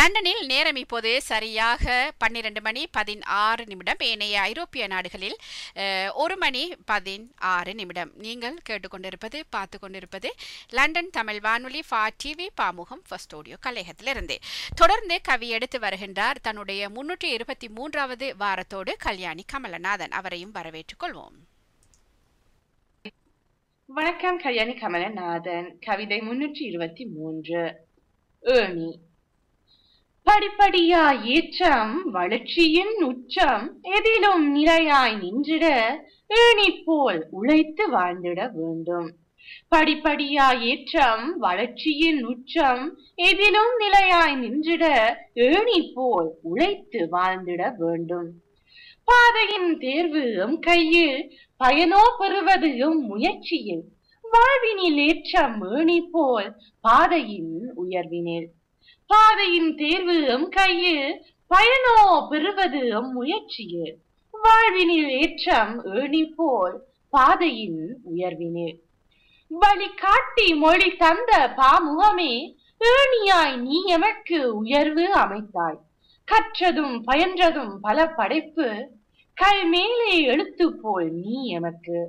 லண்டனில் நேரம் இப்போது சரியாக பன்னிரண்டு மணி பதினாறு நிமிடம் ஏனைய ஐரோப்பிய நாடுகளில் ஒரு மணி பதினாறு நிமிடம் நீங்கள் கேட்டுக்கொண்டிருப்பது பார்த்து கொண்டிருப்பது லண்டன் தமிழ் வானொலி ஃபா டிவி பாமுகம் ஃபர்ஸ்ட் ஆடியோ கலையகத்திலிருந்து தொடர்ந்து கவி எடுத்து வருகின்றார் தன்னுடைய முன்னூற்றி இருபத்தி மூன்றாவது வாரத்தோடு கல்யாணி கமலநாதன் அவரையும் வரவேற்றுக் கொள்வோம் வணக்கம் கல்யாணி கமலநாதன் கவிதை முன்னூற்றி இருபத்தி மூன்று படிப்படியா ஏற்றம் வளர்ச்சியின் உச்சம் எதிலும் நிலையாய் நின்றிட ஏணி போல் உழைத்து வாழ்ந்திட வேண்டும் படிப்படியா ஏற்றம் வளர்ச்சியின் உச்சம் எதிலும் நிலையாய் நின்றிட ஏணி போல் உழைத்து வாழ்ந்திட வேண்டும் பாதையின் தேர்வு எம் கையில் பயனோ பெறுவது எம் முயற்சியில் வாழ்வினில் ஏற்றம் ஏணி போல் பாதையின் உயர்வினேன் பாதையின் தேர்வு எம் கையில் பயனோ பெறுவது எம் முயற்சியே வாழ்வினில் ஏற்றம் ஏணி போல் பாதையின் உயர்வினே வழிகாட்டி மொழி தந்த பாமுகமே ஏணியாய் நீ எமக்கு உயர்வு அமைத்தாய் கற்றதும் பயன்றதும் பல படைப்பு கல் மேலே எழுத்து போல் நீ எமக்கு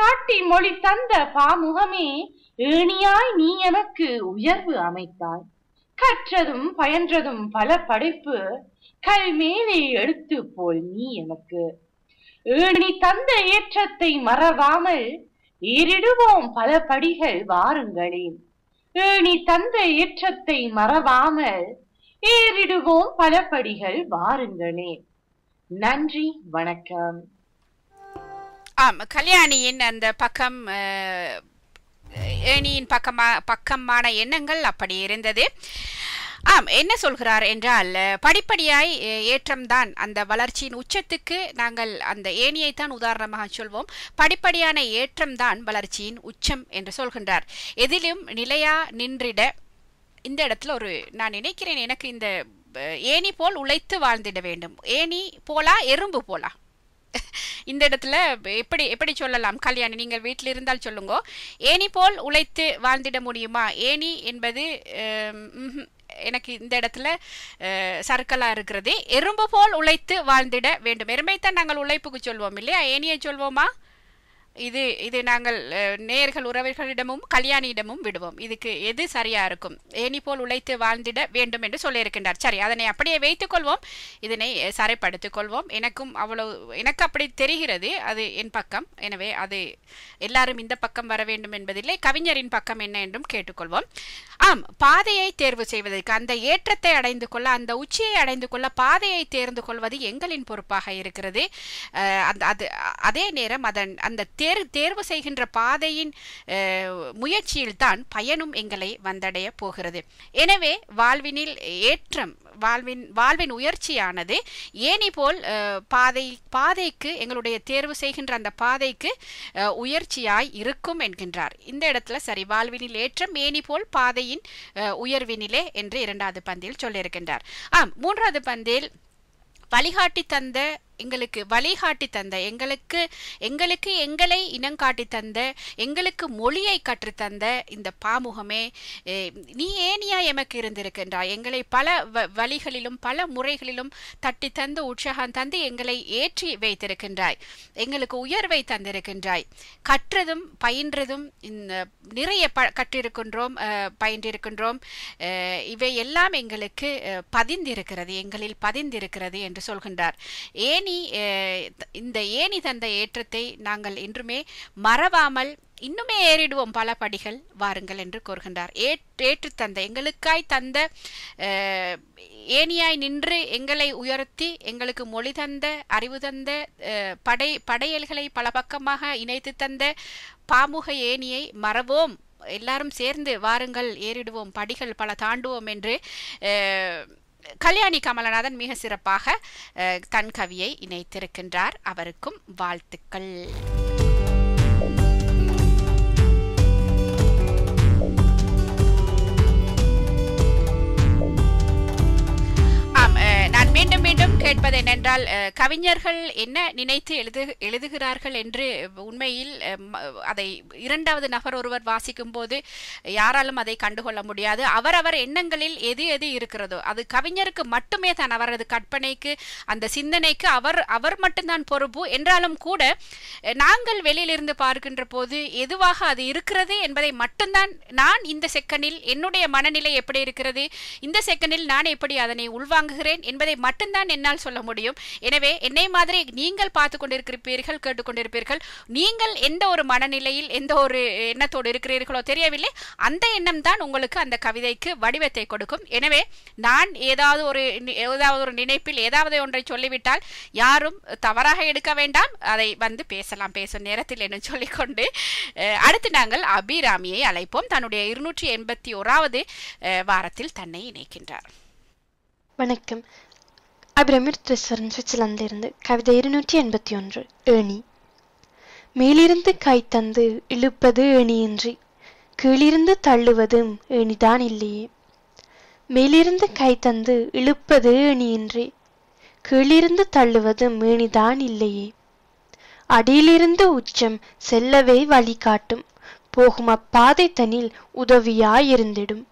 காட்டி மொழி தந்த பாமுகமே ஏணியாய் நீ எனக்கு உயர்வு அமைத்தாய் கற்றதும் பயின்றதும் பல படைப்பு கல் மேலே எடுத்து போல் நீ எனக்கு ஏணி தந்த ஏற்றத்தை மறவாமல் ஏறிடுவோம் பல படிகள் வாருங்களேன் ஏணி தந்த ஏற்றத்தை மறவாமல் ஏறிடுவோம் பல படிகள் வாருங்களேன் நன்றி வணக்கம் ஆமா கல்யாணியின் அந்த பக்கம் ஏணியின் பக்கமா பக்கமான எண்ணங்கள் அப்படி இருந்தது ஆம் என்ன சொல்கிறார் என்றால் படிப்படியாய் ஏற்றம்தான் அந்த வளர்ச்சியின் உச்சத்துக்கு நாங்கள் அந்த ஏணியை தான் உதாரணமாக சொல்வோம் படிப்படியான ஏற்றம்தான் வளர்ச்சியின் உச்சம் என்று சொல்கின்றார் எதிலும் நிலையா நின்றிட இந்த இடத்துல ஒரு நான் நினைக்கிறேன் எனக்கு இந்த ஏணி போல் உழைத்து வாழ்ந்திட வேண்டும் ஏணி போலா எறும்பு போலா இந்த இடத்துல எப்படி எப்படி சொல்லலாம் கல்யாணி நீங்கள் வீட்டில் இருந்தால் சொல்லுங்க ஏனி போல் உழைத்து வாழ்ந்திட முடியுமா ஏனி என்பது எனக்கு இந்த இடத்துல சர்க்கலாக இருக்கிறது எறும்பு போல் உழைத்து வாழ்ந்திட வேண்டும் எறும்பைத்தான் நாங்கள் உழைப்புக்கு சொல்வோம் இல்லையா ஏனியை சொல்வோமா இது இது நாங்கள் நேர்கள் உறவுகளிடமும் கல்யாணியிடமும் விடுவோம் இதுக்கு எது சரியா இருக்கும் ஏனி போல் உழைத்து வாழ்ந்திட வேண்டும் என்று சொல்லியிருக்கின்றார் சரி அதனை அப்படியே வைத்துக் கொள்வோம் இதனை சரிப்படுத்திக் கொள்வோம் எனக்கும் அவ்வளவு எனக்கு அப்படி தெரிகிறது அது என் பக்கம் எனவே அது எல்லாரும் இந்த பக்கம் வர வேண்டும் என்பதில்லை கவிஞரின் பக்கம் என்ன என்றும் கேட்டுக்கொள்வோம் ஆம் பாதையை தேர்வு செய்வதற்கு அந்த ஏற்றத்தை அடைந்து கொள்ள அந்த உச்சியை அடைந்து கொள்ள பாதையை தேர்ந்து கொள்வது எங்களின் பொறுப்பாக இருக்கிறது அது அதே நேரம் அதன் அந்த தேர் தேர்வு செய்கின்ற பாதையின் முயற்சியில்தான் பயனும் எங்களை வந்தடைய போகிறது எனவே வாழ்வினில் ஏற்றம் வாழ்வின் வாழ்வின் உயர்ச்சியானது ஏனி போல் பாதை பாதைக்கு எங்களுடைய தேர்வு செய்கின்ற அந்த பாதைக்கு உயர்ச்சியாய் இருக்கும் என்கின்றார் இந்த இடத்துல சரி வாழ்வினில் ஏற்றம் ஏனி போல் பாதையின் உயர்வினிலே என்று இரண்டாவது பந்தில் சொல்லியிருக்கின்றார் ஆம் மூன்றாவது பந்தில் வழிகாட்டி தந்த எங்களுக்கு வழிகாட்டி தந்த எங்களுக்கு எங்களுக்கு எங்களை இனங்காட்டி தந்த எங்களுக்கு மொழியை கற்றுத்தந்த இந்த பாமுகமே நீ ஏனியா எமக்கு இருந்திருக்கின்றாய் எங்களை பல வழிகளிலும் பல முறைகளிலும் தட்டி தந்து உற்சாகம் தந்து எங்களை ஏற்றி வைத்திருக்கின்றாய் எங்களுக்கு உயர்வை தந்திருக்கின்றாய் கற்றதும் பயின்றதும் நிறைய ப கற்றிருக்கின்றோம் பயின்றிருக்கின்றோம் இவை எல்லாம் எங்களுக்கு பதிந்திருக்கிறது எங்களில் பதிந்திருக்கிறது என்று சொல்கின்றார் ஏன் ஏணி இந்த ஏணி தந்த ஏற்றத்தை நாங்கள் இன்றுமே மறவாமல் இன்னுமே ஏறிடுவோம் பல படிகள் வாருங்கள் என்று கூறுகின்றார் ஏற்று தந்த எங்களுக்காய் தந்த ஏனியாய் நின்று எங்களை உயர்த்தி எங்களுக்கு மொழி தந்த அறிவு தந்த படை படையல்களை பல பக்கமாக இணைத்து தந்த பாமுக ஏனியை மறவோம் எல்லாரும் சேர்ந்து வாருங்கள் ஏறிடுவோம் படிகள் பல தாண்டுவோம் என்று கல்யாணி கமலநாதன் மிக சிறப்பாக தன் கவியை இணைத்திருக்கின்றார் அவருக்கும் வாழ்த்துக்கள் கேட்பது என்னென்றால் கவிஞர்கள் என்ன நினைத்து எழுது எழுதுகிறார்கள் என்று உண்மையில் அதை இரண்டாவது நபர் ஒருவர் வாசிக்கும் போது யாராலும் அதை கண்டுகொள்ள முடியாது அவரவர் எண்ணங்களில் எது எது இருக்கிறதோ அது கவிஞருக்கு மட்டுமே தான் அவரது கற்பனைக்கு அந்த சிந்தனைக்கு அவர் அவர் மட்டும்தான் பொறுப்பு என்றாலும் கூட நாங்கள் வெளியிலிருந்து பார்க்கின்ற போது எதுவாக அது இருக்கிறது என்பதை மட்டும்தான் நான் இந்த செக்கனில் என்னுடைய மனநிலை எப்படி இருக்கிறது இந்த செகண்டில் நான் எப்படி அதனை உள்வாங்குகிறேன் என்பதை மட்டும்தான் என்னால் சொல்ல முடியும் எனவே என்னை மாதிரி நீங்கள் பார்த்து கொண்டிருக்கிறீர்கள் கேட்டுக்கொண்டிருப்பீர்கள் நீங்கள் எந்த ஒரு மனநிலையில் எந்த ஒரு எண்ணத்தோடு இருக்கிறீர்களோ தெரியவில்லை அந்த எண்ணம் தான் உங்களுக்கு அந்த கவிதைக்கு வடிவத்தை கொடுக்கும் எனவே நான் ஏதாவது ஒரு ஏதாவது ஒரு நினைப்பில் ஏதாவது ஒன்றை சொல்லிவிட்டால் யாரும் தவறாக எடுக்க வேண்டாம் அதை வந்து பேசலாம் பேசும் நேரத்தில் என்று சொல்லிக்கொண்டு அடுத்து நாங்கள் அபிராமியை அழைப்போம் தன்னுடைய இருநூற்றி எண்பத்தி ஓராவது வாரத்தில் தன்னை இணைக்கின்றார் வணக்கம் அபிரமிர் திரிசரன் சுவிட்சர்லாந்திலிருந்து கவிதை இருநூற்றி எண்பத்தி ஒன்று ஏணி மேலிருந்து கை தந்து இழுப்பது ஏணியின்றி கீழிருந்து தள்ளுவதும் ஏணிதான் இல்லையே மேலிருந்து கை தந்து இழுப்பது ஏணியின்றி கீழிருந்து தள்ளுவதும் ஏணிதான் இல்லையே அடியிலிருந்து உச்சம் செல்லவே வழிகாட்டும் போகும் அப்பாதை தனில் உதவியாயிருந்திடும்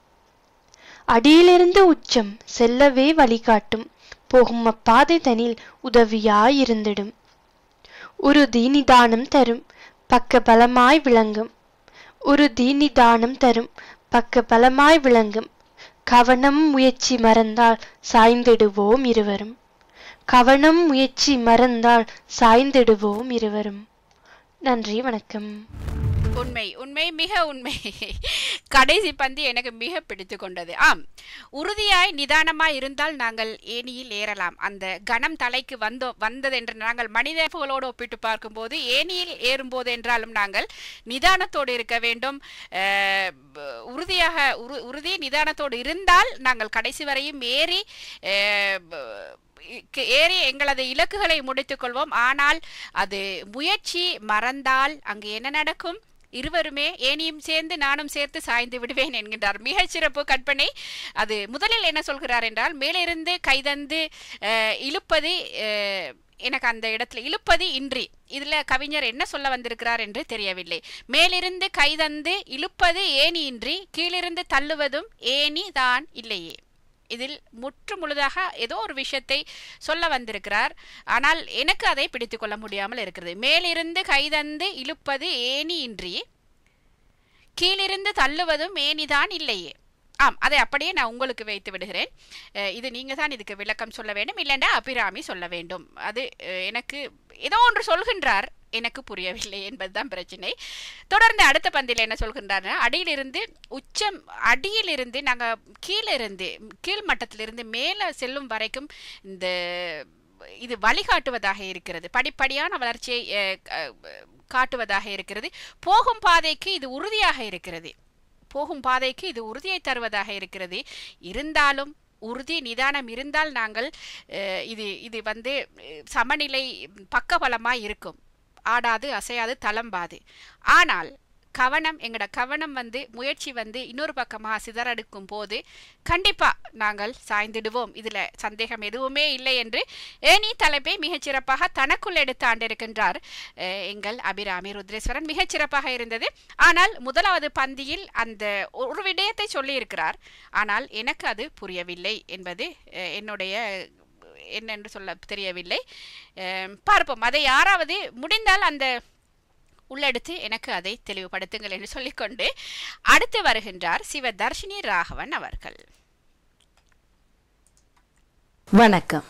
அடியிலிருந்து உச்சம் செல்லவே வழிகாட்டும் போகும் அப்பாதை தனில் உதவியாயிருந்திடும் உறுதி நிதானம் தரும் பக்க பலமாய் விளங்கும் உறுதி நிதானம் தரும் பக்க பலமாய் விளங்கும் கவனம் முயற்சி மறந்தால் சாய்ந்திடுவோம் இருவரும் கவனம் முயற்சி மறந்தால் சாய்ந்திடுவோம் இருவரும் நன்றி வணக்கம் உண்மை உண்மை மிக உண்மை கடைசி பந்து எனக்கு மிக பிடித்து கொண்டது ஆம் உறுதியாய் நிதானமாய் இருந்தால் நாங்கள் ஏனியில் ஏறலாம் அந்த கணம் தலைக்கு வந்தோ வந்தது என்று நாங்கள் மனிதர்களோடு ஒப்பிட்டு பார்க்கும்போது ஏனியில் ஏறும்போது என்றாலும் நாங்கள் நிதானத்தோடு இருக்க வேண்டும் உறுதியாக உறு உறுதி நிதானத்தோடு இருந்தால் நாங்கள் கடைசி வரையும் ஏறி ஏறி எங்களது இலக்குகளை முடித்துக்கொள்வோம் ஆனால் அது முயற்சி மறந்தால் அங்கு என்ன நடக்கும் இருவருமே ஏனியும் சேர்ந்து நானும் சேர்த்து சாய்ந்து விடுவேன் என்கின்றார் மிகச்சிறப்பு கற்பனை அது முதலில் என்ன சொல்கிறார் என்றால் மேலிருந்து கைதந்து இழுப்பது எனக்கு அந்த இடத்துல இழுப்பது இன்றி இதில் கவிஞர் என்ன சொல்ல வந்திருக்கிறார் என்று தெரியவில்லை மேலிருந்து கைதந்து இழுப்பது ஏனி இன்றி கீழிருந்து தள்ளுவதும் ஏனி தான் இல்லையே இதில் முற்று முழுதாக ஏதோ ஒரு விஷயத்தை சொல்ல வந்திருக்கிறார் ஆனால் எனக்கு அதை பிடித்து கொள்ள முடியாமல் இருக்கிறது மேலிருந்து கைதந்து இழுப்பது ஏனி இன்றி கீழிருந்து தள்ளுவதும் ஏனிதான் இல்லையே ஆம் அதை அப்படியே நான் உங்களுக்கு வைத்து விடுகிறேன் இது நீங்கள் தான் இதுக்கு விளக்கம் சொல்ல வேண்டும் இல்லைண்டா அபிராமி சொல்ல வேண்டும் அது எனக்கு ஏதோ ஒன்று சொல்கின்றார் எனக்கு புரியவில்லை என்பதுதான் பிரச்சனை தொடர்ந்து அடுத்த பந்தியில் என்ன சொல்கின்றார் அடியிலிருந்து உச்சம் அடியிலிருந்து நாங்கள் கீழே இருந்து கீழ் மட்டத்திலிருந்து மேலே செல்லும் வரைக்கும் இந்த இது வழிகாட்டுவதாக இருக்கிறது படிப்படியான வளர்ச்சியை காட்டுவதாக இருக்கிறது போகும் பாதைக்கு இது உறுதியாக இருக்கிறது போகும் பாதைக்கு இது உறுதியை தருவதாக இருக்கிறது இருந்தாலும் உறுதி நிதானம் இருந்தால் நாங்கள் இது இது வந்து சமநிலை பக்கபலமாக இருக்கும் ஆடாது அசையாது தளம்பாது ஆனால் கவனம் எங்களோட கவனம் வந்து முயற்சி வந்து இன்னொரு பக்கமாக சிதறடுக்கும் போது கண்டிப்பாக நாங்கள் சாய்ந்திடுவோம் இதில் சந்தேகம் எதுவுமே இல்லை என்று ஏனி தலைப்பை மிகச்சிறப்பாக தனக்குள் எடுத்து ஆண்டிருக்கின்றார் எங்கள் அபிராமி ருத்ரேஸ்வரன் மிகச்சிறப்பாக இருந்தது ஆனால் முதலாவது பந்தியில் அந்த ஒரு விடயத்தை சொல்லியிருக்கிறார் ஆனால் எனக்கு அது புரியவில்லை என்பது என்னுடைய என்னென்று சொல்ல தெரியவில்லை பார்ப்போம் அதை யாராவது முடிந்தால் அந்த உள்ளெடுத்து எனக்கு அதை தெளிவுபடுத்துங்கள் என்று சொல்லிக்கொண்டு அடுத்து வருகின்றார் சிவதர்ஷினி ராகவன் அவர்கள் வணக்கம்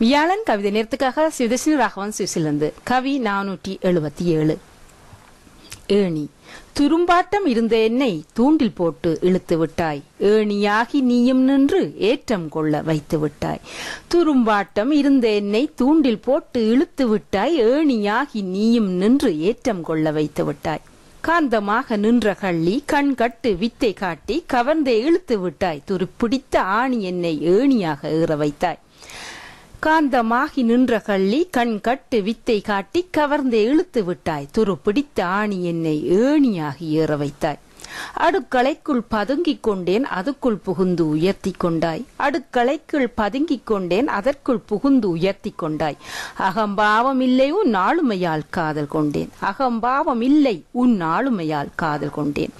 வியாழன் கவிதை நேரத்துக்காக சிவதர்ஷினி ராகவன் சுவிசிலிருந்து கவி நானூற்றி எழுபத்தி ஏழு ஏணி துரும்பாட்டம் இருந்த என்னை தூண்டில் போட்டு இழுத்து விட்டாய் ஏணியாகி நீயும் நின்று ஏற்றம் கொள்ள வைத்து விட்டாய் துரும்பாட்டம் இருந்த என்னை தூண்டில் போட்டு இழுத்து விட்டாய் ஏணியாகி நீயும் நின்று ஏற்றம் கொள்ள வைத்து விட்டாய் ஏகாந்தமாக நின்ற கள்ளி கண் கட்டு வித்தை காட்டி கவர்ந்தே இழுத்து விட்டாய் துரு பிடித்த ஆணி என்னை ஏணியாக ஏற வைத்தாய் காந்தமாகி நின்ற கள்ளி கண் கட்டு வித்தை காட்டி கவர்ந்தே இழுத்து விட்டாய் துரு பிடித்த ஆணி என்னை ஏணியாகி ஏற வைத்தாய் அடுக்களைக்குள் பதுங்கிக் கொண்டேன் அதுக்குள் புகுந்து உயர்த்தி கொண்டாய் அடுக்களைக்குள் பதுங்கிக் கொண்டேன் அதற்குள் புகுந்து உயர்த்தி கொண்டாய் அகம்பாவம் இல்லை உன் ஆளுமையால் காதல் கொண்டேன் அகம்பாவம் இல்லை உன் ஆளுமையால் காதல் கொண்டேன்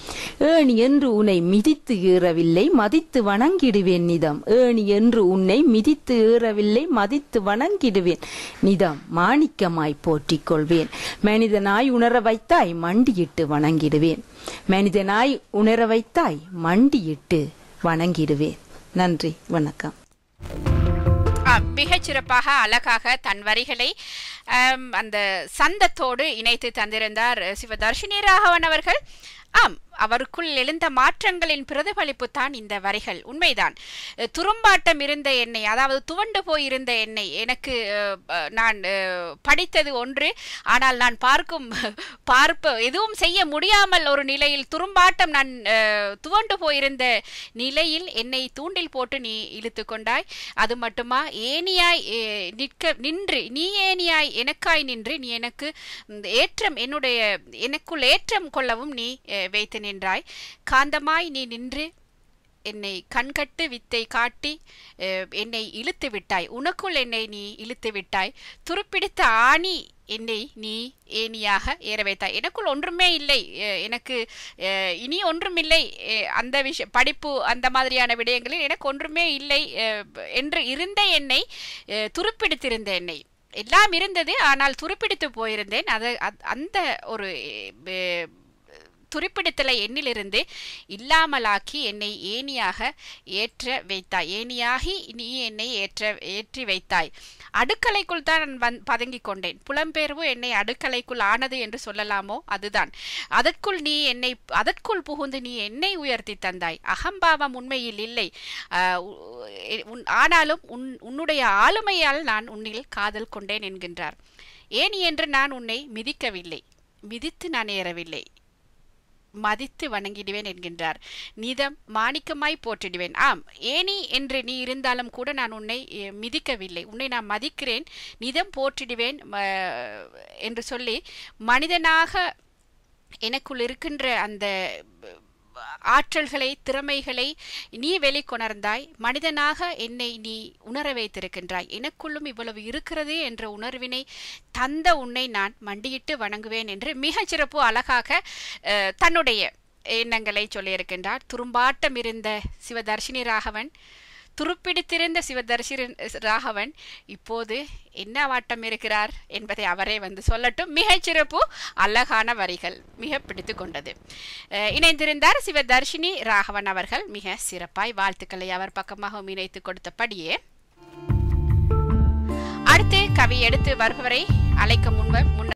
ஏணி என்று உன்னை மிதித்து ஏறவில்லை மதித்து வணங்கிடுவேன் நிதம் ஏணி என்று உன்னை மிதித்து ஏறவில்லை மதித்து வணங்கிடுவேன் நிதம் மாணிக்கமாய் போற்றிக் கொள்வேன் மனிதனாய் உணர வைத்தாய் மண்டியிட்டு வணங்கிடுவேன் மனிதனாய் தாய் உணர வைத்தாய் மண்டியிட்டு வணங்கிடுவேன் நன்றி வணக்கம் மிக சிறப்பாக அழகாக தன் வரிகளை அந்த சந்தத்தோடு இணைத்து தந்திருந்தார் சிவதர்ஷினி ராகவன் அவர்கள் ஆம் அவருக்குள் எழுந்த மாற்றங்களின் பிரதிபலிப்பு தான் இந்த வரிகள் உண்மைதான் துரும்பாட்டம் இருந்த என்னை அதாவது துவண்டு போயிருந்த என்னை எனக்கு நான் படித்தது ஒன்று ஆனால் நான் பார்க்கும் பார்ப்பு எதுவும் செய்ய முடியாமல் ஒரு நிலையில் துரும்பாட்டம் நான் துவண்டு போயிருந்த நிலையில் என்னை தூண்டில் போட்டு நீ இழுத்து கொண்டாய் அது மட்டுமா ஏனியாய் நிற்க நின்று நீ ஏனியாய் எனக்காய் நின்று நீ எனக்கு ஏற்றம் என்னுடைய எனக்குள் ஏற்றம் கொள்ளவும் நீ வைத்து நின்றாய் காந்தமாய் நீ நின்று என்னை கண்கட்டு வித்தை காட்டி என்னை இழுத்து விட்டாய் உனக்குள் என்னை நீ இழுத்து விட்டாய் துருப்பிடித்த ஆணி என்னை நீ ஏனியாக ஏற வைத்தாய் எனக்குள் ஒன்றுமே இல்லை எனக்கு இனி ஒன்றும் இல்லை அந்த விஷ படிப்பு அந்த மாதிரியான விடயங்களில் எனக்கு ஒன்றுமே இல்லை என்று இருந்த என்னை துருப்பிடித்திருந்த என்னை எல்லாம் இருந்தது ஆனால் துருப்பிடித்து போயிருந்தேன் அது அந்த ஒரு துருப்பிடத்தில் என்னிலிருந்து இல்லாமலாக்கி என்னை ஏனியாக ஏற்ற வைத்தாய் ஏனியாகி நீ என்னை ஏற்ற ஏற்றி வைத்தாய் அடுக்கலைக்குள் தான் நான் வந் பதங்கி கொண்டேன் புலம்பெயர்வு என்னை அடுக்கலைக்குள் ஆனது என்று சொல்லலாமோ அதுதான் அதற்குள் நீ என்னை அதற்குள் புகுந்து நீ என்னை உயர்த்தி தந்தாய் அகம்பாவம் உண்மையில் இல்லை ஆனாலும் உன் உன்னுடைய ஆளுமையால் நான் உன்னில் காதல் கொண்டேன் என்கின்றார் ஏன் என்று நான் உன்னை மிதிக்கவில்லை மிதித்து நான் ஏறவில்லை மதித்து வணங்கிடுவேன் என்கின்றார் நிதம் மாணிக்கமாய் போற்றிடுவேன் ஆம் ஏனி என்று நீ இருந்தாலும் கூட நான் உன்னை மிதிக்கவில்லை உன்னை நான் மதிக்கிறேன் நிதம் போற்றிடுவேன் என்று சொல்லி மனிதனாக எனக்குள் இருக்கின்ற அந்த ஆற்றல்களை திறமைகளை நீ வெளிக்கொணர்ந்தாய் மனிதனாக என்னை நீ உணர வைத்திருக்கின்றாய் எனக்குள்ளும் இவ்வளவு இருக்கிறது என்ற உணர்வினை தந்த உன்னை நான் மண்டியிட்டு வணங்குவேன் என்று மிகச்சிறப்பு அழகாக தன்னுடைய எண்ணங்களை சொல்லியிருக்கின்றார் துரும்பாட்டம் இருந்த சிவதர்ஷினி ராகவன் துருப்பிடித்திருந்த சிவதர்ஷி ராகவன் இப்போது என்ன வாட்டம் இருக்கிறார் என்பதை அவரே வந்து சொல்லட்டும் மிகச்சிறப்பு அழகான வரிகள் மிக பிடித்து கொண்டது இணைந்திருந்தார் சிவதர்ஷினி ராகவன் அவர்கள் மிக சிறப்பாய் வாழ்த்துக்களை அவர் பக்கமாகவும் இணைத்து கொடுத்தபடியே அடுத்து கவி எடுத்து வருபவரை அழைக்க முன்பு முன்ன